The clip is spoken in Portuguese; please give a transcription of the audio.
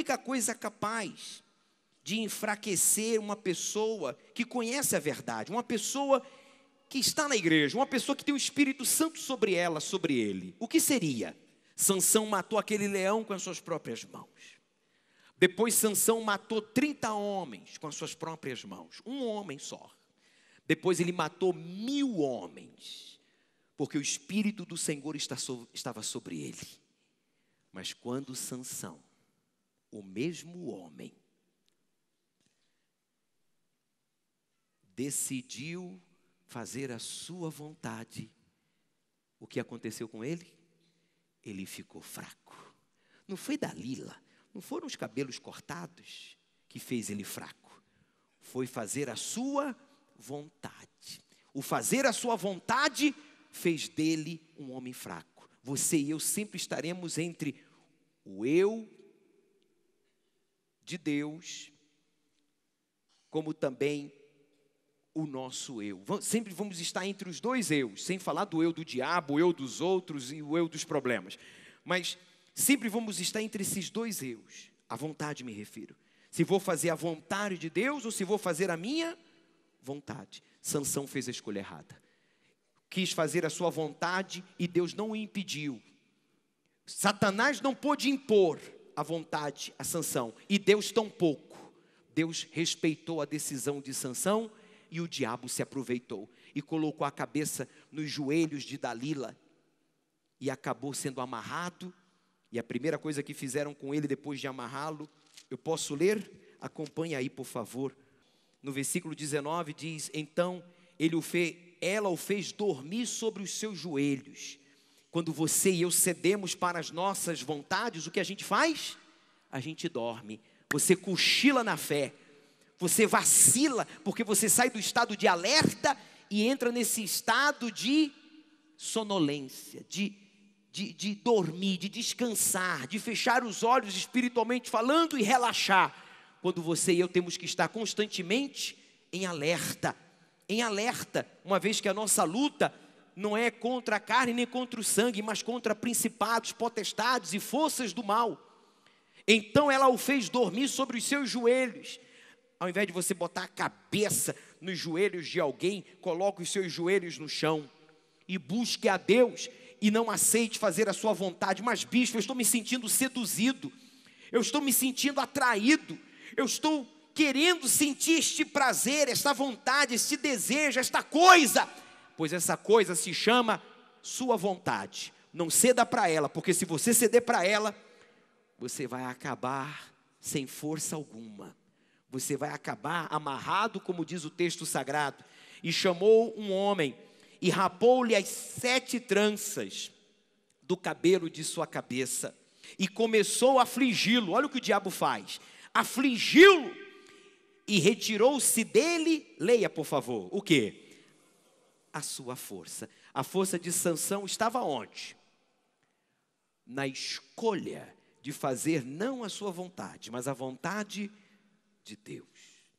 única coisa capaz de enfraquecer uma pessoa que conhece a verdade, uma pessoa que está na igreja, uma pessoa que tem o Espírito Santo sobre ela, sobre ele. O que seria? Sansão matou aquele leão com as suas próprias mãos. Depois Sansão matou 30 homens com as suas próprias mãos, um homem só. Depois ele matou mil homens, porque o Espírito do Senhor estava sobre ele. Mas quando Sansão o mesmo homem decidiu fazer a sua vontade, o que aconteceu com ele? Ele ficou fraco. Não foi Dalila, não foram os cabelos cortados que fez ele fraco. Foi fazer a sua vontade. O fazer a sua vontade fez dele um homem fraco. Você e eu sempre estaremos entre o eu de Deus, como também o nosso eu. Sempre vamos estar entre os dois eus, sem falar do eu do diabo, o eu dos outros e o eu dos problemas. Mas sempre vamos estar entre esses dois eus. A vontade me refiro. Se vou fazer a vontade de Deus ou se vou fazer a minha vontade. Sansão fez a escolha errada. Quis fazer a sua vontade e Deus não o impediu. Satanás não pôde impor a vontade, a sanção. E Deus tão pouco. Deus respeitou a decisão de sanção e o diabo se aproveitou e colocou a cabeça nos joelhos de Dalila e acabou sendo amarrado. E a primeira coisa que fizeram com ele depois de amarrá-lo, eu posso ler? Acompanha aí, por favor. No versículo 19 diz: Então ele o fez, ela o fez dormir sobre os seus joelhos quando você e eu cedemos para as nossas vontades, o que a gente faz? A gente dorme. Você cochila na fé. Você vacila, porque você sai do estado de alerta e entra nesse estado de sonolência, de, de, de dormir, de descansar, de fechar os olhos espiritualmente falando e relaxar. Quando você e eu temos que estar constantemente em alerta, em alerta, uma vez que a nossa luta não é contra a carne nem contra o sangue, mas contra principados, potestades e forças do mal. Então ela o fez dormir sobre os seus joelhos. Ao invés de você botar a cabeça nos joelhos de alguém, coloque os seus joelhos no chão e busque a Deus e não aceite fazer a sua vontade. Mas, bispo, eu estou me sentindo seduzido, eu estou me sentindo atraído, eu estou querendo sentir este prazer, esta vontade, este desejo, esta coisa pois essa coisa se chama sua vontade. Não ceda para ela, porque se você ceder para ela, você vai acabar sem força alguma. Você vai acabar amarrado, como diz o texto sagrado. E chamou um homem e rapou-lhe as sete tranças do cabelo de sua cabeça e começou a afligi-lo. Olha o que o diabo faz: afligiu-lo e retirou-se dele. Leia, por favor, o que? a sua força. A força de Sansão estava onde? Na escolha de fazer não a sua vontade, mas a vontade de Deus.